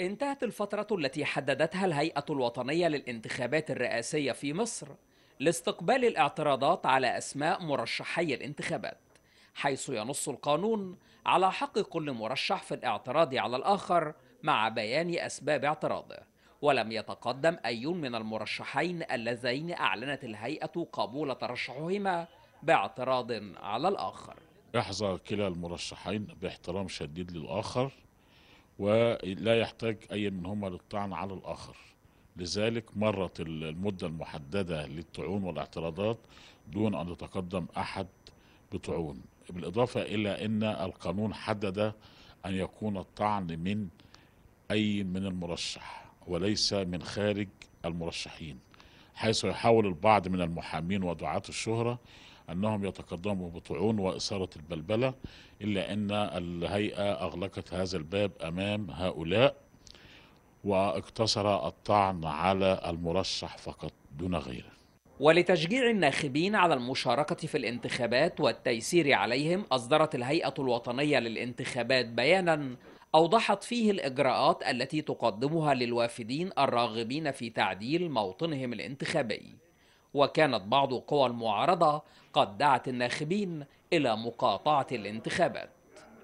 انتهت الفترة التي حددتها الهيئة الوطنية للانتخابات الرئاسية في مصر لاستقبال الاعتراضات على أسماء مرشحي الانتخابات حيث ينص القانون على حق كل مرشح في الاعتراض على الآخر مع بيان أسباب اعتراضه ولم يتقدم أي من المرشحين اللذين أعلنت الهيئة قبول ترشحهما باعتراض على الآخر احظى كلا المرشحين باحترام شديد للآخر ولا يحتاج أي منهما للطعن على الآخر لذلك مرت المدة المحددة للطعون والاعتراضات دون أن يتقدم أحد بطعون بالإضافة إلى أن القانون حدد أن يكون الطعن من أي من المرشح وليس من خارج المرشحين حيث يحاول البعض من المحامين ودعاة الشهرة أنهم يتقدموا بطعون وإثارة البلبلة إلا أن الهيئة أغلقت هذا الباب أمام هؤلاء واقتصر الطعن على المرشح فقط دون غيره ولتشجيع الناخبين على المشاركة في الانتخابات والتيسير عليهم أصدرت الهيئة الوطنية للانتخابات بيانا أوضحت فيه الإجراءات التي تقدمها للوافدين الراغبين في تعديل موطنهم الانتخابي وكانت بعض قوى المعارضة قد دعت الناخبين إلى مقاطعة الانتخابات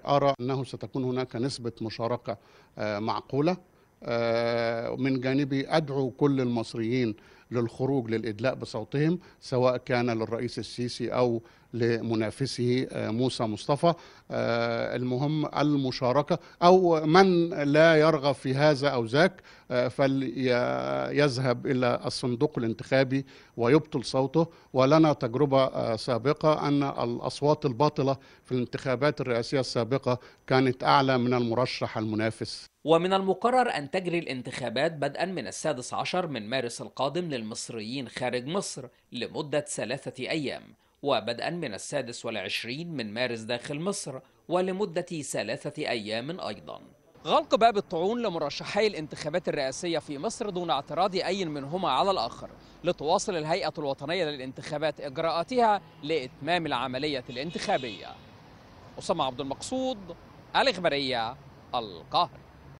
أرى أنه ستكون هناك نسبة مشاركة آه، معقولة آه، من جانبي أدعو كل المصريين للخروج للإدلاء بصوتهم سواء كان للرئيس السيسي أو لمنافسه آه، موسى مصطفى آه، المهم المشاركة أو من لا يرغب في هذا أو ذاك آه، فليذهب إلى الصندوق الانتخابي ويبطل صوته ولنا تجربة سابقة أن الأصوات الباطلة في الانتخابات الرئاسية السابقة كانت أعلى من المرشح المنافس ومن المقرر أن تجري الانتخابات بدءا من السادس عشر من مارس القادم المصريين خارج مصر لمدة ثلاثة أيام وبدءا من السادس والعشرين من مارس داخل مصر ولمدة ثلاثة أيام أيضا غلق باب الطعون لمرشحي الانتخابات الرئاسية في مصر دون اعتراض أي منهما على الآخر لتواصل الهيئة الوطنية للانتخابات إجراءاتها لإتمام العملية الانتخابية أسامة عبد المقصود الإخبارية القاهرة